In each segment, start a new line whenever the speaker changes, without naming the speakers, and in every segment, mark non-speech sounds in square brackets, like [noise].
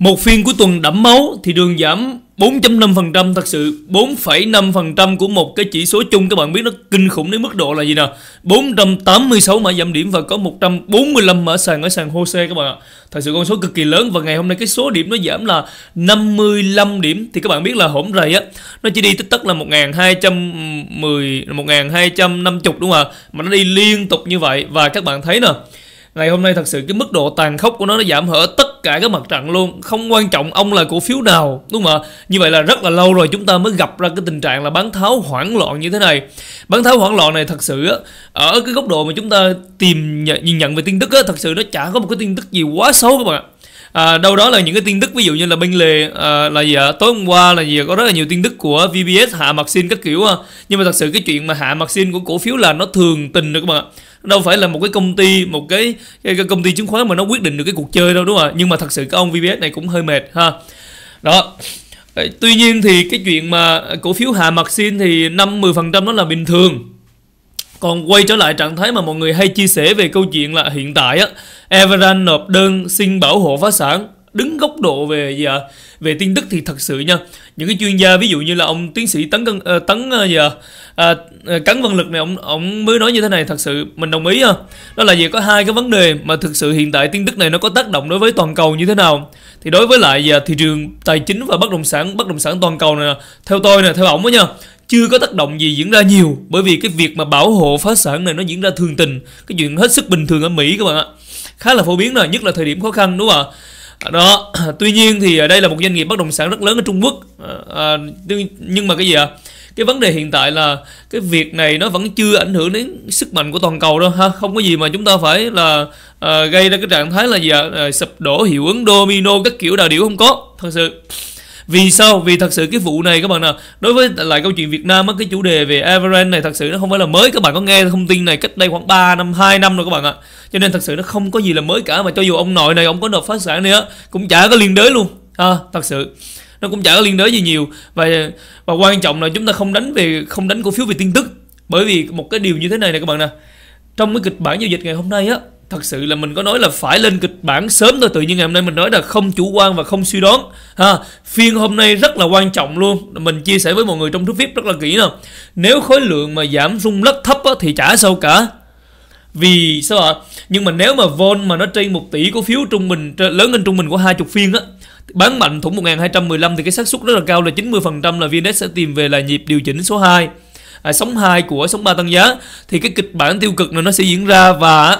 Một phiên của tuần đẫm máu thì đường giảm 4.5% thật sự 4,5% của một cái chỉ số chung các bạn biết nó kinh khủng đến mức độ là gì nè 486 mã giảm điểm và có 145 mã sàn ở sàn HOSE các bạn ạ Thật sự con số cực kỳ lớn và ngày hôm nay cái số điểm nó giảm là 55 điểm thì các bạn biết là hổm rầy á nó chỉ đi tích tắc là 1210 1250 đúng không ạ mà nó đi liên tục như vậy và các bạn thấy nè ngày hôm nay thật sự cái mức độ tàn khốc của nó nó giảm hở tất cả các mặt trận luôn không quan trọng ông là cổ phiếu nào đúng không ạ như vậy là rất là lâu rồi chúng ta mới gặp ra cái tình trạng là bán tháo hoảng loạn như thế này bán tháo hoảng loạn này thật sự ở cái góc độ mà chúng ta tìm nhìn nhận về tin tức thật sự nó chả có một cái tin tức gì quá xấu các bạn ạ À, đâu đó là những cái tin tức ví dụ như là bên lề à, là gì ạ à? tối hôm qua là gì à? có rất là nhiều tin tức của VBS hạ mặt xin các kiểu à. nhưng mà thật sự cái chuyện mà hạ mặt xin của cổ phiếu là nó thường tình được các bạn ạ đâu phải là một cái công ty một cái, cái, cái công ty chứng khoán mà nó quyết định được cái cuộc chơi đâu đúng không ạ nhưng mà thật sự cái ông VBS này cũng hơi mệt ha đó tuy nhiên thì cái chuyện mà cổ phiếu hạ mặt xin thì 5 10% nó là bình thường còn quay trở lại trạng thái mà mọi người hay chia sẻ về câu chuyện là hiện tại á, Evergrande nộp đơn xin bảo hộ phá sản đứng góc độ về gì về tin tức thì thật sự nha những cái chuyên gia ví dụ như là ông tiến sĩ tấn cân ờ, tấn ờ, giờ à, ờ, cắn văn lực này ông ông mới nói như thế này thật sự mình đồng ý ha đó là gì có hai cái vấn đề mà thực sự hiện tại tin tức này nó có tác động đối với toàn cầu như thế nào thì đối với lại gì thị trường tài chính và bất động sản bất động sản toàn cầu này theo tôi này theo ổng đó nha chưa có tác động gì diễn ra nhiều bởi vì cái việc mà bảo hộ phá sản này nó diễn ra thường tình cái chuyện hết sức bình thường ở mỹ các bạn ạ khá là phổ biến rồi nhất là thời điểm khó khăn đúng không ạ đó tuy nhiên thì đây là một doanh nghiệp bất động sản rất lớn ở Trung Quốc à, à nhưng mà cái gì ạ à? cái vấn đề hiện tại là cái việc này nó vẫn chưa ảnh hưởng đến sức mạnh của toàn cầu đâu ha không có gì mà chúng ta phải là à, gây ra cái trạng thái là gì ạ à? à, sập đổ hiệu ứng domino các kiểu đà điểu không có thật sự vì sao vì thật sự cái vụ này các bạn nè đối với lại câu chuyện Việt Nam á cái chủ đề về Everend này thật sự nó không phải là mới các bạn có nghe thông tin này cách đây khoảng 3 năm 2 năm rồi các bạn ạ cho nên thật sự nó không có gì là mới cả mà cho dù ông nội này ông có nộp phá sản nữa cũng chả có liên đới luôn à, thật sự nó cũng chả có liên đới gì nhiều và và quan trọng là chúng ta không đánh về không đánh cổ phiếu về tin tức bởi vì một cái điều như thế này này các bạn nè trong cái kịch bản giao dịch ngày hôm nay á thật sự là mình có nói là phải lên kịch bản sớm thôi tự nhiên ngày hôm nay mình nói là không chủ quan và không suy đoán ha phiên hôm nay rất là quan trọng luôn mình chia sẻ với mọi người trong thuốc vip rất là kỹ nè nếu khối lượng mà giảm rung lắc thấp á, thì chả sao cả vì sao ạ nhưng mà nếu mà vol mà nó trên một tỷ cổ phiếu trung bình lớn hơn trung bình của hai chục phiên á bán mạnh thủng 1215 thì cái xác suất rất là cao là 90% là VNX sẽ tìm về là nhịp điều chỉnh số 2 à, sóng 2 của sóng 3 tăng giá thì cái kịch bản tiêu cực này nó sẽ diễn ra và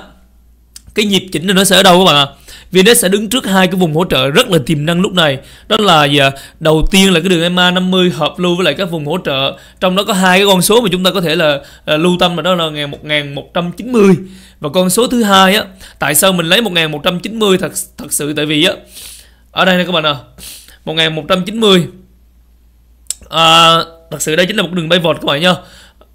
cái nhịp chỉnh nó sẽ ở đâu các bạn ạ à? vì nó sẽ đứng trước hai cái vùng hỗ trợ rất là tiềm năng lúc này đó là gì à? đầu tiên là cái đường EMA 50 hợp lưu với lại các vùng hỗ trợ trong đó có hai cái con số mà chúng ta có thể là, là lưu tâm là đó là ngày 1190 và con số thứ hai á tại sao mình lấy 1190 thật thật sự tại vì á ở đây nè các bạn ạ à, 1190 à, thật sự đây chính là một đường bay vọt các bạn nha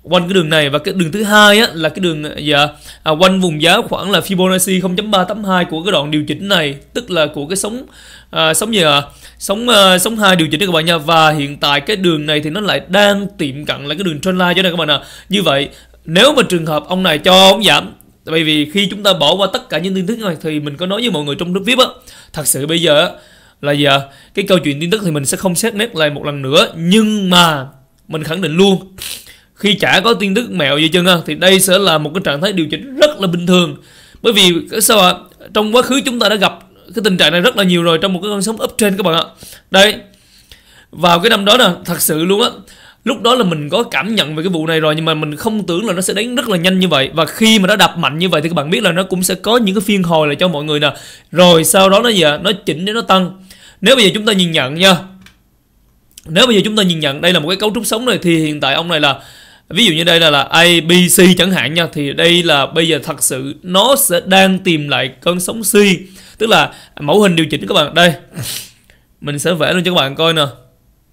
quanh cái đường này và cái đường thứ hai á, là cái đường dạ à, quanh vùng giá khoảng là Fibonacci 0.382 của cái đoạn điều chỉnh này tức là của cái sóng à, sóng gì à? sóng à, sóng hai điều chỉnh đó các bạn nha và hiện tại cái đường này thì nó lại đang tiệm cận là cái đường trendline cho nên các bạn ạ à. như vậy nếu mà trường hợp ông này cho ông giảm bởi vì khi chúng ta bỏ qua tất cả những tin tức này thì mình có nói với mọi người trong group vip á thật sự bây giờ á, là giờ cái câu chuyện tin tức thì mình sẽ không xét nét lại một lần nữa nhưng mà mình khẳng định luôn khi chả có tin tức mèo gì chân thì đây sẽ là một cái trạng thái điều chỉnh rất là bình thường bởi vì sao ạ trong quá khứ chúng ta đã gặp cái tình trạng này rất là nhiều rồi trong một cái con sóng up trên các bạn ạ đây vào cái năm đó nè thật sự luôn á lúc đó là mình có cảm nhận về cái vụ này rồi nhưng mà mình không tưởng là nó sẽ đến rất là nhanh như vậy và khi mà nó đập mạnh như vậy thì các bạn biết là nó cũng sẽ có những cái phiên hồi lại cho mọi người nè rồi sau đó nó gì à? nó chỉnh để nó tăng nếu bây giờ chúng ta nhìn nhận nha nếu bây giờ chúng ta nhìn nhận đây là một cái cấu trúc sống này thì hiện tại ông này là ví dụ như đây là là ABC chẳng hạn nha thì đây là bây giờ thật sự nó sẽ đang tìm lại cơn sóng C tức là mẫu hình điều chỉnh các bạn đây mình sẽ vẽ luôn cho các bạn coi nè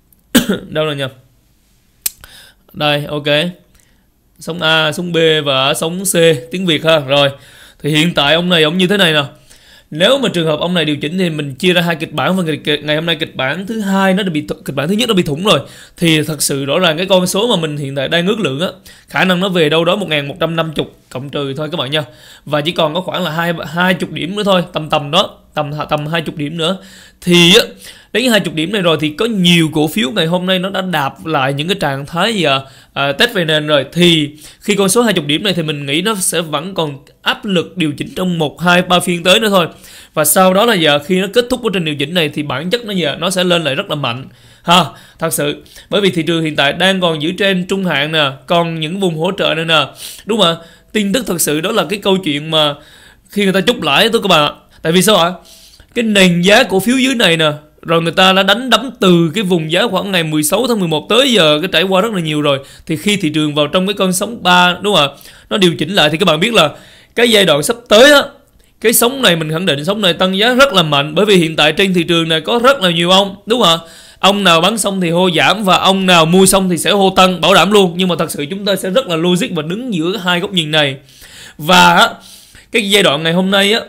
[coughs] đâu rồi nha đây ok sóng A sóng B và sóng C tiếng Việt ha rồi thì hiện tại ông này ông như thế này nè nếu mà trường hợp ông này điều chỉnh thì mình chia ra hai kịch bản và ngày, hôm nay kịch bản thứ hai nó đã bị kịch bản thứ nhất nó bị thủng rồi thì thật sự rõ ràng cái con số mà mình hiện tại đang ước lượng á khả năng nó về đâu đó 1150 cộng trừ thôi các bạn nha và chỉ còn có khoảng là hai hai chục điểm nữa thôi tầm tầm đó tầm tầm hai chục điểm nữa thì á, đến 20 điểm này rồi thì có nhiều cổ phiếu ngày hôm nay nó đã đạp lại những cái trạng thái gì à, test về nền rồi thì khi con số 20 điểm này thì mình nghĩ nó sẽ vẫn còn áp lực điều chỉnh trong một hai ba phiên tới nữa thôi và sau đó là giờ khi nó kết thúc quá trình điều chỉnh này thì bản chất nó giờ nó sẽ lên lại rất là mạnh ha thật sự bởi vì thị trường hiện tại đang còn giữ trên trung hạn nè còn những vùng hỗ trợ này nè đúng không ạ tin tức thật sự đó là cái câu chuyện mà khi người ta chúc lãi tôi các bạn ạ tại vì sao ạ cái nền giá cổ phiếu dưới này nè rồi người ta đã đánh đấm từ cái vùng giá khoảng ngày 16 tháng 11 tới giờ cái trải qua rất là nhiều rồi thì khi thị trường vào trong cái con sóng 3 đúng không ạ nó điều chỉnh lại thì các bạn biết là cái giai đoạn sắp tới á cái sóng này mình khẳng định sóng này tăng giá rất là mạnh bởi vì hiện tại trên thị trường này có rất là nhiều ông đúng không ạ ông nào bán xong thì hô giảm và ông nào mua xong thì sẽ hô tăng bảo đảm luôn nhưng mà thật sự chúng ta sẽ rất là logic và đứng giữa hai góc nhìn này và cái giai đoạn ngày hôm nay á giờ.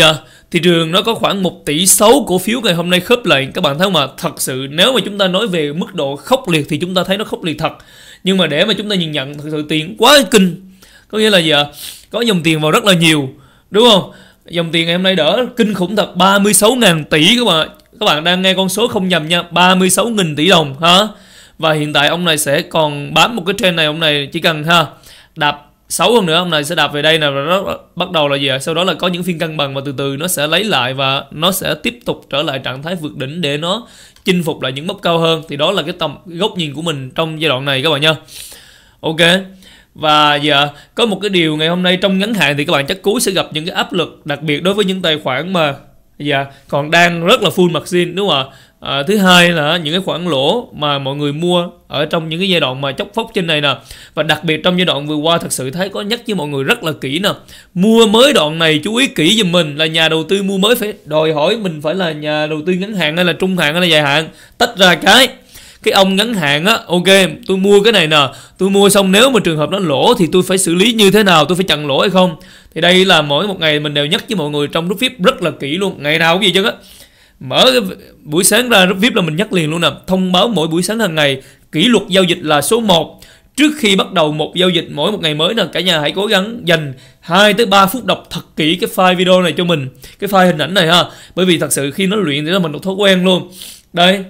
Dạ, yeah, thị trường nó có khoảng 1 tỷ 6 cổ phiếu ngày hôm nay khớp lệnh các bạn thấy mà thật sự nếu mà chúng ta nói về mức độ khốc liệt thì chúng ta thấy nó khốc liệt thật nhưng mà để mà chúng ta nhìn nhận thật sự tiền quá kinh có nghĩa là gì ạ có dòng tiền vào rất là nhiều đúng không dòng tiền ngày hôm nay đỡ kinh khủng thật 36.000 tỷ các bạn các bạn đang nghe con số không nhầm nha 36.000 tỷ đồng hả và hiện tại ông này sẽ còn bám một cái trend này ông này chỉ cần ha đạp 6 hôm nữa ông này sẽ đạp về đây là nó bắt đầu là gì ạ? Sau đó là có những phiên cân bằng và từ từ nó sẽ lấy lại và nó sẽ tiếp tục trở lại trạng thái vượt đỉnh để nó chinh phục lại những mốc cao hơn. Thì đó là cái tầm góc nhìn của mình trong giai đoạn này các bạn nha. Ok. Và giờ có một cái điều ngày hôm nay trong ngắn hạn thì các bạn chắc cú sẽ gặp những cái áp lực đặc biệt đối với những tài khoản mà giờ còn đang rất là full margin đúng không ạ? à, thứ hai là những cái khoản lỗ mà mọi người mua ở trong những cái giai đoạn mà chốc phốc trên này nè và đặc biệt trong giai đoạn vừa qua thật sự thấy có nhắc với mọi người rất là kỹ nè mua mới đoạn này chú ý kỹ giùm mình là nhà đầu tư mua mới phải đòi hỏi mình phải là nhà đầu tư ngắn hạn hay là trung hạn hay là dài hạn tách ra cái cái ông ngắn hạn á ok tôi mua cái này nè tôi mua xong nếu mà trường hợp nó lỗ thì tôi phải xử lý như thế nào tôi phải chặn lỗ hay không thì đây là mỗi một ngày mình đều nhắc với mọi người trong group vip rất là kỹ luôn ngày nào cũng gì chứ á mở buổi sáng ra group VIP là mình nhắc liền luôn nè thông báo mỗi buổi sáng hàng ngày kỷ luật giao dịch là số 1 trước khi bắt đầu một giao dịch mỗi một ngày mới nè cả nhà hãy cố gắng dành 2 tới 3 phút đọc thật kỹ cái file video này cho mình cái file hình ảnh này ha bởi vì thật sự khi nó luyện thì nó mình được thói quen luôn đây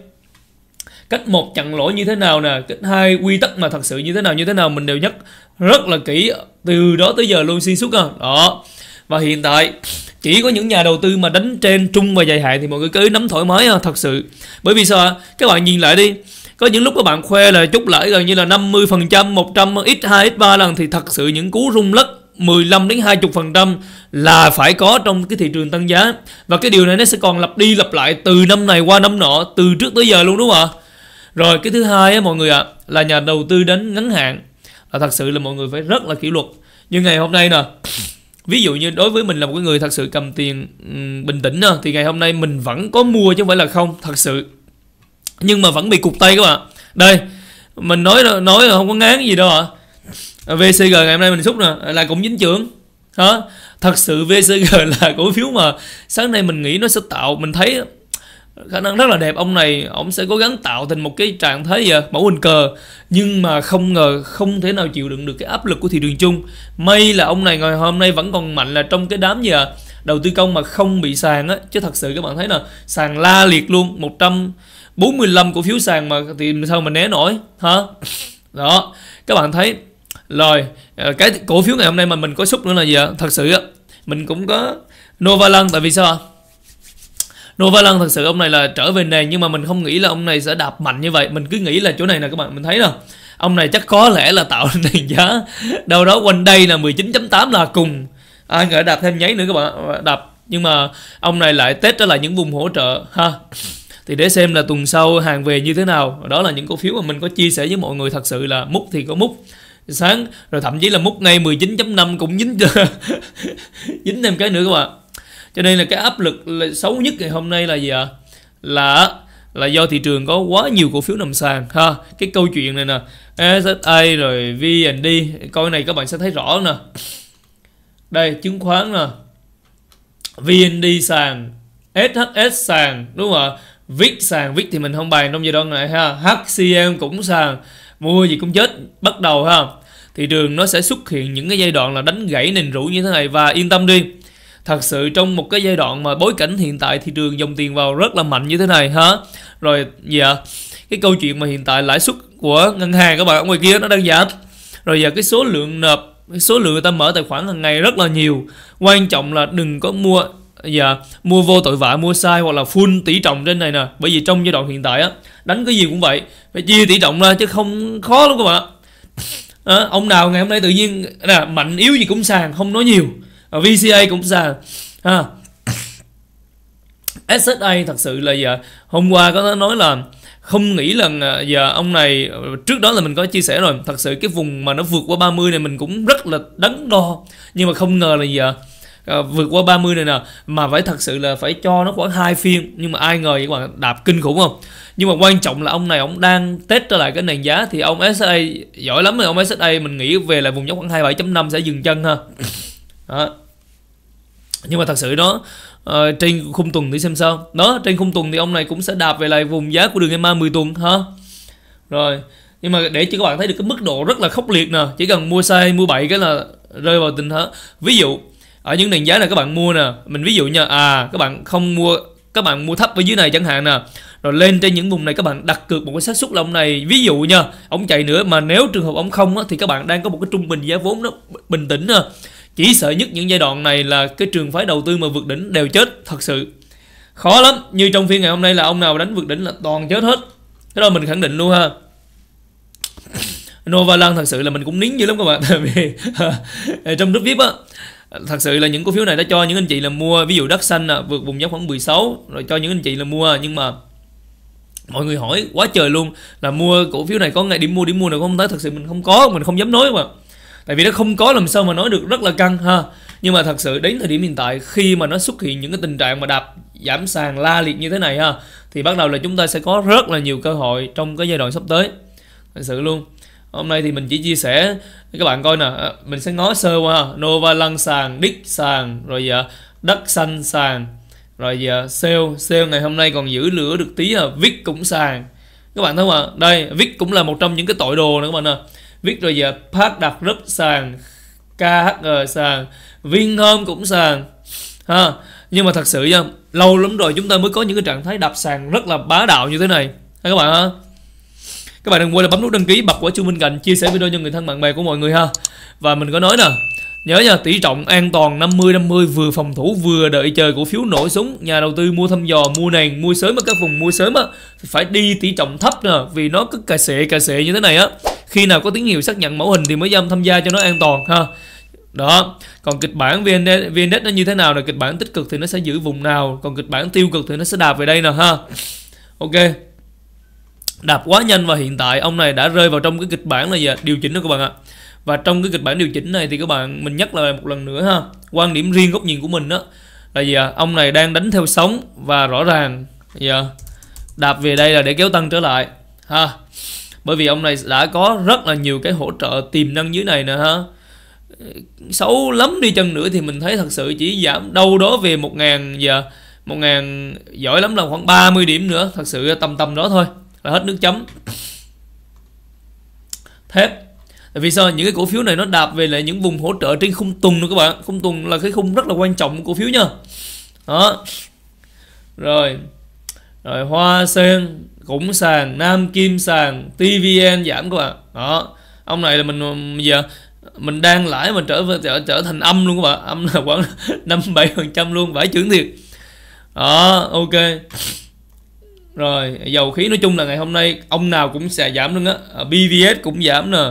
cách một chặn lỗi như thế nào nè cách hai quy tắc mà thật sự như thế nào như thế nào mình đều nhắc rất là kỹ từ đó tới giờ luôn xuyên suốt à đó và hiện tại chỉ có những nhà đầu tư mà đánh trên trung và dài hạn thì mọi người cứ nắm thoải mái thật sự bởi vì sao các bạn nhìn lại đi có những lúc các bạn khoe là chút lãi gần như là 50%, 100, x2, x3 lần thì thật sự những cú rung lắc 15 đến 20% là phải có trong cái thị trường tăng giá. Và cái điều này nó sẽ còn lặp đi lặp lại từ năm này qua năm nọ, từ trước tới giờ luôn đúng không ạ? Rồi cái thứ hai á mọi người ạ, à, là nhà đầu tư đánh ngắn hạn. là thật sự là mọi người phải rất là kỷ luật. Như ngày hôm nay nè, ví dụ như đối với mình là một cái người thật sự cầm tiền ừ, bình tĩnh thì ngày hôm nay mình vẫn có mua chứ không phải là không thật sự nhưng mà vẫn bị cục tay các bạn đây mình nói nói là không có ngán gì đâu ạ à. VCG ngày hôm nay mình xúc nè là cũng dính trưởng đó thật sự VCG [laughs] là cổ phiếu mà sáng nay mình nghĩ nó sẽ tạo mình thấy khả năng rất là đẹp ông này ông sẽ cố gắng tạo thành một cái trạng thái gì mẫu hình cờ nhưng mà không ngờ không thể nào chịu đựng được cái áp lực của thị trường chung may là ông này ngày hôm nay vẫn còn mạnh là trong cái đám gì à đầu tư công mà không bị sàn á chứ thật sự các bạn thấy nè sàn la liệt luôn 145 cổ phiếu sàn mà thì sao mà né nổi hả đó các bạn thấy rồi ờ, cái cổ phiếu ngày hôm nay mà mình có xúc nữa là gì ạ thật sự á mình cũng có Novaland tại vì sao ạ Novalan thật sự ông này là trở về nền nhưng mà mình không nghĩ là ông này sẽ đạp mạnh như vậy mình cứ nghĩ là chỗ này nè các bạn mình thấy nè ông này chắc có lẽ là tạo [laughs] nền giá đâu đó quanh đây là 19.8 là cùng ai ngờ đạp thêm nháy nữa các bạn đạp nhưng mà ông này lại test trở lại những vùng hỗ trợ ha thì để xem là tuần sau hàng về như thế nào đó là những cổ phiếu mà mình có chia sẻ với mọi người thật sự là múc thì có múc sáng rồi thậm chí là múc ngay 19.5 cũng dính [laughs] dính thêm cái nữa các bạn cho nên là cái áp lực xấu nhất ngày hôm nay là gì ạ là là do thị trường có quá nhiều cổ phiếu nằm sàn ha cái câu chuyện này nè SSA rồi VND coi này các bạn sẽ thấy rõ nè đây chứng khoán nè VND sàn SHS sàn đúng không ạ VIX sàn VIX thì mình không bàn trong giai đoạn này ha HCM cũng sàn mua gì cũng chết bắt đầu ha thị trường nó sẽ xuất hiện những cái giai đoạn là đánh gãy nền rũ như thế này và yên tâm đi thật sự trong một cái giai đoạn mà bối cảnh hiện tại thị trường dòng tiền vào rất là mạnh như thế này hả rồi giờ dạ, cái câu chuyện mà hiện tại lãi suất của ngân hàng các bạn ở ngoài kia nó đang giảm rồi giờ dạ, cái số lượng nộp cái số lượng người ta mở tài khoản hàng ngày rất là nhiều quan trọng là đừng có mua giờ dạ, mua vô tội vạ mua sai hoặc là full tỷ trọng trên này nè bởi vì trong giai đoạn hiện tại á đánh cái gì cũng vậy phải chia tỷ trọng ra chứ không khó lắm các bạn à, ông nào ngày hôm nay tự nhiên là mạnh yếu gì cũng sàn không nói nhiều Ờ, VCA cũng ra, ha SSA thật sự là giờ hôm qua có nói là không nghĩ là ờ, giờ ông này ờ, trước đó là mình có chia sẻ rồi thật sự cái vùng mà nó vượt qua 30 này mình cũng rất là đắn đo nhưng mà không ngờ là giờ à, vượt qua 30 này nè mà phải thật sự là phải cho nó khoảng hai phiên nhưng mà ai ngờ vậy mà đạp kinh khủng không nhưng mà quan trọng là ông này ông đang test trở lại cái nền giá thì ông SA giỏi lắm rồi ông SA mình nghĩ về là vùng nhóm khoảng 27.5 sẽ dừng chân ha đó nhưng mà thật sự đó uh, trên khung tuần thì xem sao đó trên khung tuần thì ông này cũng sẽ đạp về lại vùng giá của đường EMA 10 tuần ha rồi nhưng mà để cho các bạn thấy được cái mức độ rất là khốc liệt nè chỉ cần mua sai mua bậy cái là rơi vào tình thế ví dụ ở những nền giá này các bạn mua nè mình ví dụ nha à các bạn không mua các bạn mua thấp ở dưới này chẳng hạn nè rồi lên trên những vùng này các bạn đặt cược một cái xác suất là ông này ví dụ nha ông chạy nữa mà nếu trường hợp ông không á, thì các bạn đang có một cái trung bình giá vốn nó bình tĩnh nè chỉ sợ nhất những giai đoạn này là cái trường phái đầu tư mà vượt đỉnh đều chết thật sự. Khó lắm, như trong phiên ngày hôm nay là ông nào đánh vượt đỉnh là toàn chết hết. Cái đó mình khẳng định luôn ha. Nova lan thật sự là mình cũng nín dữ lắm các bạn Tại [laughs] vì à, trong group VIP á Thật sự là những cổ phiếu này đã cho những anh chị là mua Ví dụ đất xanh à, vượt vùng giá khoảng 16 Rồi cho những anh chị là mua Nhưng mà mọi người hỏi quá trời luôn Là mua cổ phiếu này có ngày điểm mua điểm mua nào không tới Thật sự mình không có, mình không dám nói mà tại vì nó không có làm sao mà nói được rất là căng ha nhưng mà thật sự đến thời điểm hiện tại khi mà nó xuất hiện những cái tình trạng mà đạp giảm sàn la liệt như thế này ha thì bắt đầu là chúng ta sẽ có rất là nhiều cơ hội trong cái giai đoạn sắp tới thật sự luôn hôm nay thì mình chỉ chia sẻ các bạn coi nè à, mình sẽ ngó sơ qua nova lăng sàn đích sàn rồi giờ à, đất xanh sàn rồi giờ à, sale sale ngày hôm nay còn giữ lửa được tí à viết cũng sàn các bạn thấy không ạ đây viết cũng là một trong những cái tội đồ nữa các bạn ạ à viết rồi giờ park đặt group sàn KHG sàn hôm cũng sàn ha nhưng mà thật sự nha lâu lắm rồi chúng ta mới có những cái trạng thái đạp sàn rất là bá đạo như thế này ha các bạn ha các bạn đừng quên là bấm nút đăng ký bật quả chuông bên cạnh chia sẻ video cho người thân bạn bè của mọi người ha và mình có nói nè Nhớ nha, tỷ trọng an toàn 50-50 vừa phòng thủ vừa đợi chờ cổ phiếu nổ súng. Nhà đầu tư mua thăm dò, mua nền, mua sớm ở các vùng mua sớm á. Phải đi tỷ trọng thấp nè, vì nó cứ cà sệ cà sệ như thế này á khi nào có tín hiệu xác nhận mẫu hình thì mới dám tham gia cho nó an toàn ha đó còn kịch bản vn vnet nó như thế nào là kịch bản tích cực thì nó sẽ giữ vùng nào còn kịch bản tiêu cực thì nó sẽ đạp về đây nè ha ok đạp quá nhanh và hiện tại ông này đã rơi vào trong cái kịch bản là gì điều chỉnh đó các bạn ạ và trong cái kịch bản điều chỉnh này thì các bạn mình nhắc lại một lần nữa ha quan điểm riêng góc nhìn của mình đó là gì ạ ông này đang đánh theo sóng và rõ ràng giờ dạ. đạp về đây là để kéo tăng trở lại ha bởi vì ông này đã có rất là nhiều cái hỗ trợ tiềm năng dưới này nữa, ha xấu lắm đi chân nữa thì mình thấy thật sự chỉ giảm đâu đó về một ngàn giờ một ngàn giỏi lắm là khoảng 30 điểm nữa thật sự tầm tầm đó thôi là hết nước chấm thép tại vì sao những cái cổ phiếu này nó đạp về lại những vùng hỗ trợ trên khung tuần nữa các bạn khung tuần là cái khung rất là quan trọng của cổ phiếu nha đó rồi rồi hoa sen cũng sàn nam kim sàn tvn giảm các bạn đó ông này là mình giờ mình đang lãi mình trở trở, trở thành âm luôn các bạn âm là khoảng [laughs] năm bảy phần trăm luôn vải chưởng thiệt đó ok rồi dầu khí nói chung là ngày hôm nay ông nào cũng sẽ giảm luôn á à, bvs cũng giảm nè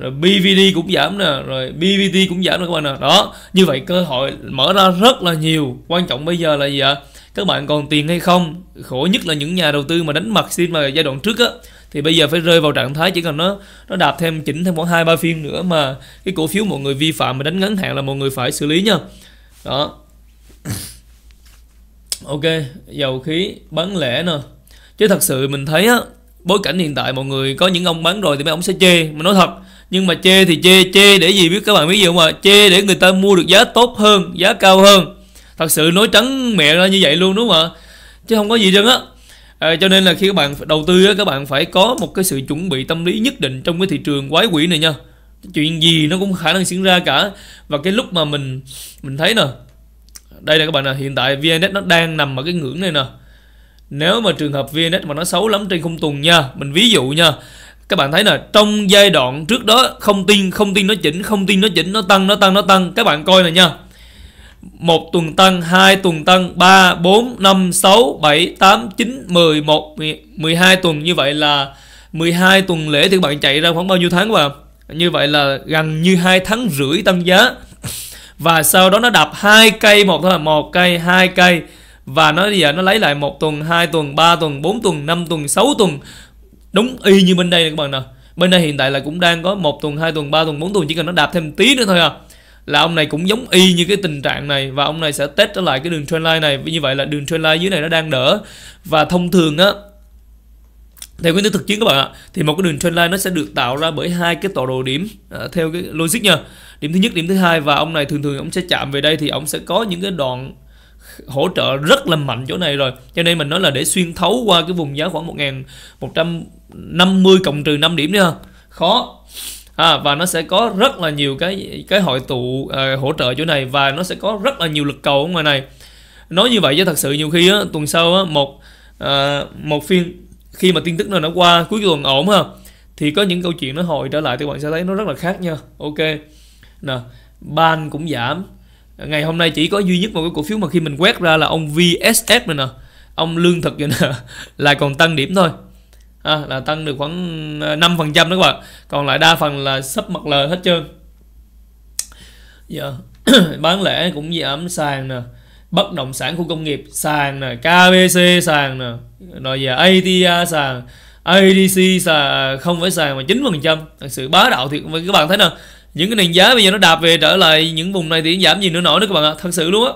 rồi BVD cũng giảm nè, rồi BVT cũng giảm nè các bạn nè. Đó, như vậy cơ hội mở ra rất là nhiều. Quan trọng bây giờ là gì ạ? À? các bạn còn tiền hay không khổ nhất là những nhà đầu tư mà đánh mặt xin mà giai đoạn trước á thì bây giờ phải rơi vào trạng thái chỉ cần nó nó đạp thêm chỉnh thêm khoảng hai ba phiên nữa mà cái cổ phiếu mọi người vi phạm mà đánh ngắn hạn là mọi người phải xử lý nha đó [coughs] ok dầu khí bán lẻ nè chứ thật sự mình thấy á bối cảnh hiện tại mọi người có những ông bán rồi thì mấy ông sẽ chê mà nói thật nhưng mà chê thì chê chê để gì biết các bạn biết gì không ạ à? chê để người ta mua được giá tốt hơn giá cao hơn thật sự nói trắng mẹ ra như vậy luôn đúng không ạ chứ không có gì trơn á à, cho nên là khi các bạn đầu tư á, các bạn phải có một cái sự chuẩn bị tâm lý nhất định trong cái thị trường quái quỷ này nha chuyện gì nó cũng khả năng xảy ra cả và cái lúc mà mình mình thấy nè đây là các bạn nè hiện tại vnx nó đang nằm ở cái ngưỡng này nè nếu mà trường hợp vnx mà nó xấu lắm trên không tuần nha mình ví dụ nha các bạn thấy nè trong giai đoạn trước đó không tin không tin nó chỉnh không tin nó chỉnh nó tăng nó tăng nó tăng các bạn coi này nha một tuần tăng, hai tuần tăng, 3, 4, 5, 6, 7, 8, 9, 10, 11, 12 tuần như vậy là 12 tuần lễ thì các bạn chạy ra khoảng bao nhiêu tháng các bạn? À? Như vậy là gần như hai tháng rưỡi tăng giá. Và sau đó nó đạp hai cây một thôi, là một cây, hai cây và nó bây giờ nó lấy lại một tuần, hai tuần, ba tuần, bốn tuần, năm tuần, sáu tuần. Đúng y như bên đây này các bạn nào. Bên đây hiện tại là cũng đang có một tuần, hai tuần, ba tuần, bốn tuần chỉ cần nó đạp thêm tí nữa thôi à là ông này cũng giống y như cái tình trạng này và ông này sẽ test trở lại cái đường trendline này như vậy là đường trendline dưới này nó đang đỡ và thông thường á theo nguyên lý thực chiến các bạn ạ thì một cái đường trendline nó sẽ được tạo ra bởi hai cái tọa độ điểm à, theo cái logic nha điểm thứ nhất điểm thứ hai và ông này thường thường ông sẽ chạm về đây thì ông sẽ có những cái đoạn hỗ trợ rất là mạnh chỗ này rồi cho nên mình nói là để xuyên thấu qua cái vùng giá khoảng 1150 cộng trừ 5 điểm nữa khó à, và nó sẽ có rất là nhiều cái cái hội tụ uh, hỗ trợ chỗ này và nó sẽ có rất là nhiều lực cầu ở ngoài này nói như vậy chứ thật sự nhiều khi á, tuần sau á, một uh, một phiên khi mà tin tức nó đã qua cuối tuần ổn ha thì có những câu chuyện nó hồi trở lại thì bạn sẽ thấy nó rất là khác nha ok nè ban cũng giảm ngày hôm nay chỉ có duy nhất một cái cổ phiếu mà khi mình quét ra là ông VSS này nè ông lương thực rồi nè là [laughs] còn tăng điểm thôi à, là tăng được khoảng 5% à, đó các bạn còn lại đa phần là sắp mặt lời hết trơn yeah. Dạ. [clears throat] bán lẻ cũng giảm sàn nè bất động sản khu công nghiệp sàn nè KBC sàn nè rồi giờ ATA sàn ADC sàn không phải sàn mà 9% thật sự bá đạo thiệt các bạn thấy nè những cái nền giá bây giờ nó đạp về trở lại những vùng này thì giảm gì nữa nổi nữa các bạn ạ thật sự luôn á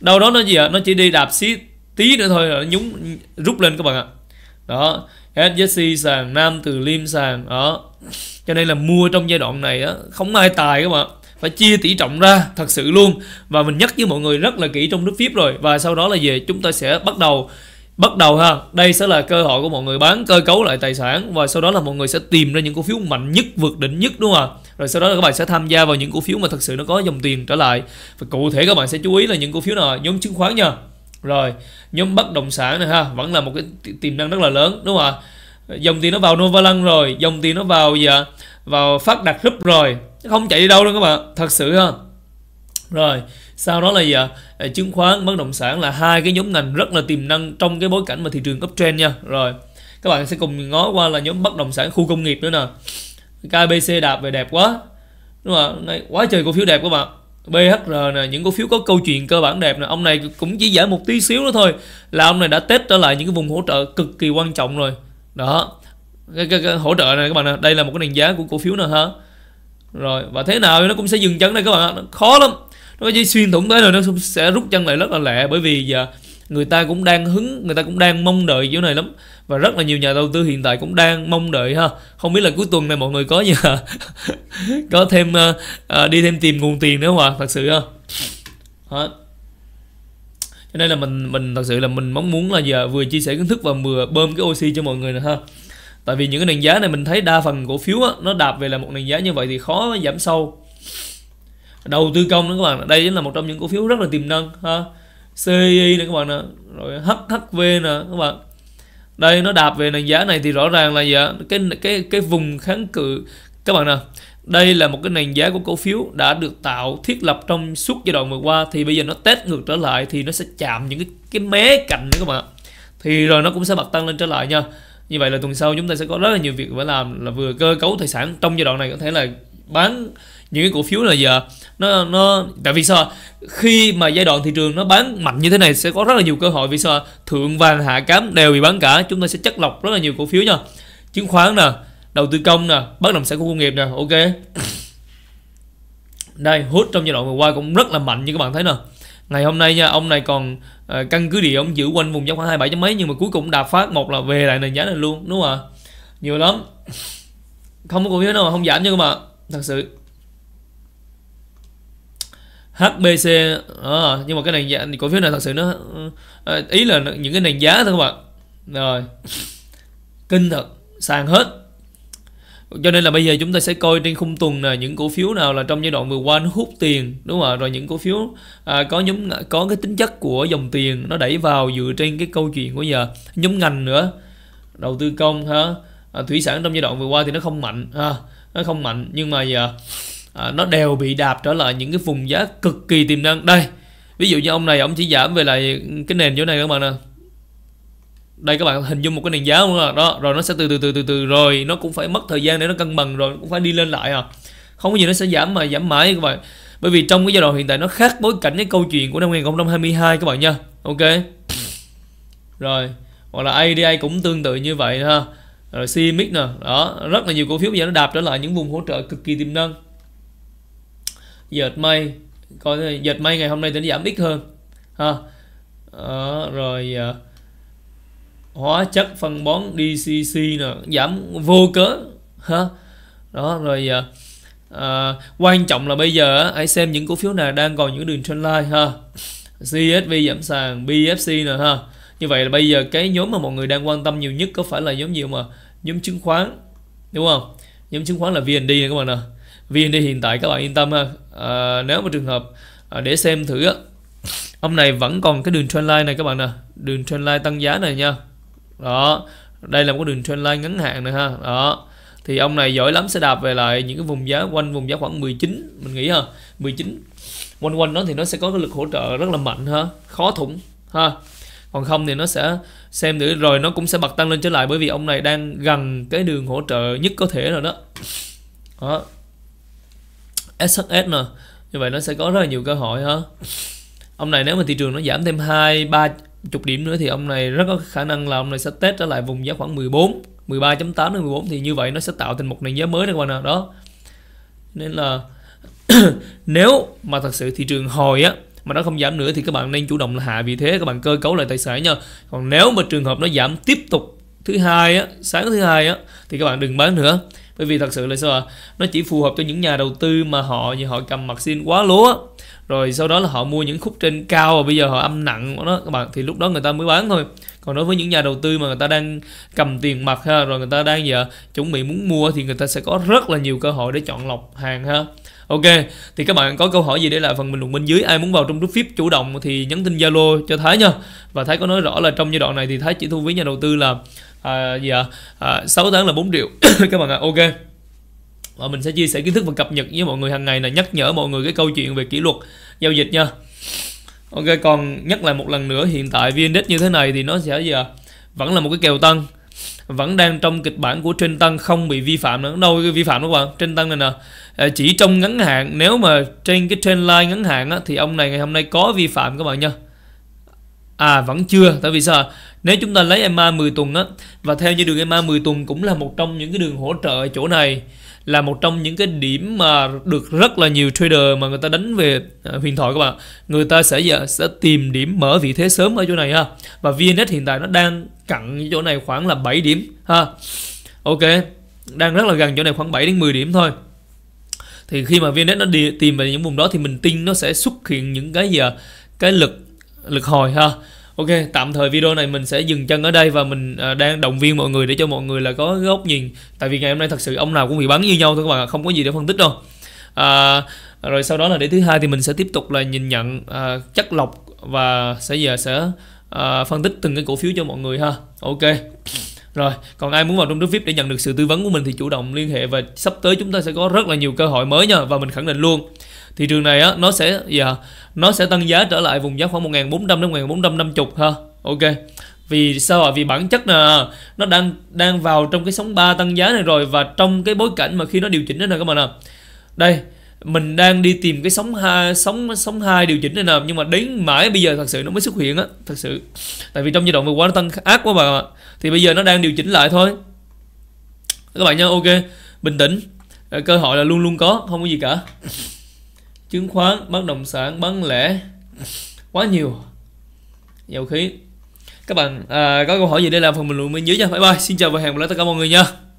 đâu đó nó gì ạ nó chỉ đi đạp xí tí nữa thôi là nhúng rút lên các bạn ạ đó SJC sàn Nam Từ Liêm sàn đó cho nên là mua trong giai đoạn này á không ai tài các bạn phải chia tỷ trọng ra thật sự luôn và mình nhắc với mọi người rất là kỹ trong nước VIP rồi và sau đó là về chúng ta sẽ bắt đầu bắt đầu ha đây sẽ là cơ hội của mọi người bán cơ cấu lại tài sản và sau đó là mọi người sẽ tìm ra những cổ phiếu mạnh nhất vượt đỉnh nhất đúng không ạ rồi sau đó là các bạn sẽ tham gia vào những cổ phiếu mà thật sự nó có dòng tiền trở lại và cụ thể các bạn sẽ chú ý là những cổ phiếu nào nhóm chứng khoán nha rồi nhóm bất động sản này ha vẫn là một cái tiềm năng rất là lớn đúng không ạ dòng tiền nó vào Novaland rồi dòng tiền nó vào gì ạ vào phát đạt group rồi không chạy đi đâu đâu các bạn thật sự ha rồi sau đó là gì ạ à, chứng khoán bất động sản là hai cái nhóm ngành rất là tiềm năng trong cái bối cảnh mà thị trường cấp trend nha rồi các bạn sẽ cùng ngó qua là nhóm bất động sản khu công nghiệp nữa nè KBC đạp về đẹp quá đúng không ạ quá trời cổ phiếu đẹp các bạn BHR nè những cổ phiếu có câu chuyện cơ bản đẹp nè ông này cũng chỉ giải một tí xíu nữa thôi là ông này đã test trở lại những cái vùng hỗ trợ cực kỳ quan trọng rồi đó cái, cái, cái hỗ trợ này các bạn nè đây là một cái nền giá của cổ phiếu nè hả rồi và thế nào nó cũng sẽ dừng chân đây các bạn ạ khó lắm nó chỉ xuyên thủng tới rồi nó sẽ rút chân lại rất là lẹ bởi vì giờ uh, người ta cũng đang hứng người ta cũng đang mong đợi chỗ này lắm và rất là nhiều nhà đầu tư hiện tại cũng đang mong đợi ha không biết là cuối tuần này mọi người có gì [laughs] hả? có thêm uh, uh, đi thêm tìm nguồn tiền nữa không ạ thật sự ha cho nên là mình mình thật sự là mình mong muốn là giờ vừa chia sẻ kiến thức và vừa bơm cái oxy cho mọi người nè ha tại vì những cái nền giá này mình thấy đa phần cổ phiếu á, nó đạp về là một nền giá như vậy thì khó giảm sâu đầu tư công nữa các bạn đây chính là một trong những cổ phiếu rất là tiềm năng ha CI nè các bạn nè rồi HHV nè các bạn đây nó đạp về nền giá này thì rõ ràng là dạ, cái cái cái vùng kháng cự các bạn nè đây là một cái nền giá của cổ phiếu đã được tạo thiết lập trong suốt giai đoạn vừa qua thì bây giờ nó test ngược trở lại thì nó sẽ chạm những cái cái mé cạnh nữa các bạn thì rồi nó cũng sẽ bật tăng lên trở lại nha như vậy là tuần sau chúng ta sẽ có rất là nhiều việc phải làm là vừa cơ cấu tài sản trong giai đoạn này có thể là bán những cái cổ phiếu là giờ nó nó tại vì sao khi mà giai đoạn thị trường nó bán mạnh như thế này sẽ có rất là nhiều cơ hội vì sao thượng vàng hạ cám đều bị bán cả chúng ta sẽ chất lọc rất là nhiều cổ phiếu nha chứng khoán nè đầu tư công nè bất động sản khu công nghiệp nè ok đây hút trong giai đoạn vừa qua cũng rất là mạnh như các bạn thấy nè ngày hôm nay nha ông này còn uh, căn cứ địa ông giữ quanh vùng giá khoảng hai bảy chấm mấy nhưng mà cuối cùng đạp phát một là về lại nền giá này luôn đúng không ạ nhiều lắm không có cổ phiếu nào mà không giảm nha các bạn thật sự HBC à, ờ, nhưng mà cái này giá, dạ, cổ phiếu này thật sự nó ờ, ý là những cái nền giá thôi các bạn rồi kinh thật sàn hết cho nên là bây giờ chúng ta sẽ coi trên khung tuần là những cổ phiếu nào là trong giai đoạn vừa qua nó hút tiền đúng không ạ rồi những cổ phiếu à, có nhóm có cái tính chất của dòng tiền nó đẩy vào dựa trên cái câu chuyện của giờ nhóm ngành nữa đầu tư công ha à, thủy sản trong giai đoạn vừa qua thì nó không mạnh ha nó không mạnh nhưng mà giờ à, nó đều bị đạp trở lại những cái vùng giá cực kỳ tiềm năng đây ví dụ như ông này ông chỉ giảm về lại cái nền chỗ này các bạn nè đây các bạn hình dung một cái nền giá không ạ đó rồi nó sẽ từ từ từ từ từ rồi nó cũng phải mất thời gian để nó cân bằng rồi nó cũng phải đi lên lại à không có gì nó sẽ giảm mà giảm mãi các bạn bởi vì trong cái giai đoạn hiện tại nó khác bối cảnh cái câu chuyện của năm 2022 các bạn nha ok rồi hoặc là ADA cũng tương tự như vậy ha rồi CMIX nè đó rất là nhiều cổ phiếu bây giờ nó đạp trở lại những vùng hỗ trợ cực kỳ tiềm năng dệt mây coi dệt mây ngày hôm nay tính giảm ít hơn ha đó, rồi uh, hóa chất phân bón DCC nè giảm vô cớ ha đó rồi uh, uh, quan trọng là bây giờ hãy xem những cổ phiếu nào đang còn những đường trendline ha CSV giảm sàn BFC nè ha như vậy là bây giờ cái nhóm mà mọi người đang quan tâm nhiều nhất có phải là nhóm gì mà nhóm chứng khoán đúng không nhóm chứng khoán là VND nè các bạn nè VND hiện tại các bạn yên tâm ha à, nếu mà trường hợp à, để xem thử á ông này vẫn còn cái đường trendline này các bạn nè đường trendline tăng giá này nha đó đây là một đường trendline ngắn hạn này ha đó thì ông này giỏi lắm sẽ đạp về lại những cái vùng giá quanh vùng giá khoảng 19 mình nghĩ ha 19 quanh quanh nó thì nó sẽ có cái lực hỗ trợ rất là mạnh ha khó thủng ha còn không thì nó sẽ xem thử rồi nó cũng sẽ bật tăng lên trở lại bởi vì ông này đang gần cái đường hỗ trợ nhất có thể rồi đó đó SHS nè như vậy nó sẽ có rất là nhiều cơ hội ha ông này nếu mà thị trường nó giảm thêm hai ba chục điểm nữa thì ông này rất có khả năng là ông này sẽ test trở lại vùng giá khoảng 14 13.8 đến 14 thì như vậy nó sẽ tạo thành một nền giá mới các bạn ạ đó nên là [coughs] nếu mà thật sự thị trường hồi á mà nó không giảm nữa thì các bạn nên chủ động là hạ vị thế các bạn cơ cấu lại tài sản nha còn nếu mà trường hợp nó giảm tiếp tục thứ hai á sáng thứ hai á thì các bạn đừng bán nữa bởi vì thật sự là sao à? nó chỉ phù hợp cho những nhà đầu tư mà họ như họ cầm mặt xin quá lúa rồi sau đó là họ mua những khúc trên cao và bây giờ họ âm nặng của nó các bạn thì lúc đó người ta mới bán thôi còn đối với những nhà đầu tư mà người ta đang cầm tiền mặt ha rồi người ta đang giờ chuẩn bị muốn mua thì người ta sẽ có rất là nhiều cơ hội để chọn lọc hàng ha Ok, thì các bạn có câu hỏi gì để lại phần bình luận bên dưới Ai muốn vào trong group VIP chủ động thì nhắn tin Zalo cho Thái nha Và Thái có nói rõ là trong giai đoạn này thì Thái chỉ thu phí nhà đầu tư là à, gì ạ à, 6 tháng là 4 triệu [coughs] các bạn ạ à. ok và mình sẽ chia sẻ kiến thức và cập nhật với mọi người hàng ngày là nhắc nhở mọi người cái câu chuyện về kỷ luật giao dịch nha ok còn nhắc lại một lần nữa hiện tại vn index như thế này thì nó sẽ gì à? vẫn là một cái kèo tăng vẫn đang trong kịch bản của trên tăng không bị vi phạm nữa đâu cái vi phạm đúng không bạn trên tăng này nè à, chỉ trong ngắn hạn nếu mà trên cái trend line ngắn hạn á, thì ông này ngày hôm nay có vi phạm các bạn nha À vẫn chưa, tại vì sao? Nếu chúng ta lấy EMA 10 tuần á và theo như đường EMA 10 tuần cũng là một trong những cái đường hỗ trợ ở chỗ này là một trong những cái điểm mà được rất là nhiều trader mà người ta đánh về à, huyền thoại các bạn người ta sẽ dạ, sẽ tìm điểm mở vị thế sớm ở chỗ này ha và VNS hiện tại nó đang cặn chỗ này khoảng là 7 điểm ha ok đang rất là gần chỗ này khoảng 7 đến 10 điểm thôi thì khi mà VNS nó đi tìm về những vùng đó thì mình tin nó sẽ xuất hiện những cái gì dạ, cái lực lực hồi ha Ok, tạm thời video này mình sẽ dừng chân ở đây và mình uh, đang động viên mọi người để cho mọi người là có góc nhìn. Tại vì ngày hôm nay thật sự ông nào cũng bị bắn như nhau thôi các bạn, không có gì để phân tích đâu. À, rồi sau đó là đến thứ hai thì mình sẽ tiếp tục là nhìn nhận uh, chất lọc và sẽ giờ sẽ uh, phân tích từng cái cổ phiếu cho mọi người ha. Ok. Rồi, còn ai muốn vào trong group VIP để nhận được sự tư vấn của mình thì chủ động liên hệ và sắp tới chúng ta sẽ có rất là nhiều cơ hội mới nha và mình khẳng định luôn thị trường này á nó sẽ dạ yeah, nó sẽ tăng giá trở lại vùng giá khoảng 1400 đến 1450 ha. Ok. Vì sao ạ? Vì bản chất là nó đang đang vào trong cái sóng 3 tăng giá này rồi và trong cái bối cảnh mà khi nó điều chỉnh đó nè các bạn ạ. Đây, mình đang đi tìm cái sóng hai sóng sóng hai điều chỉnh này nè nhưng mà đến mãi bây giờ thật sự nó mới xuất hiện á thật sự tại vì trong giai đoạn vừa qua nó tăng ác quá bạn ạ thì bây giờ nó đang điều chỉnh lại thôi các bạn nhá ok bình tĩnh ờ, cơ hội là luôn luôn có không có gì cả chứng khoán bất động sản bán lẻ quá nhiều dầu khí các bạn à, có câu hỏi gì để làm phần bình luận bên dưới nha bye bye xin chào và hẹn gặp lại tất cả mọi người nha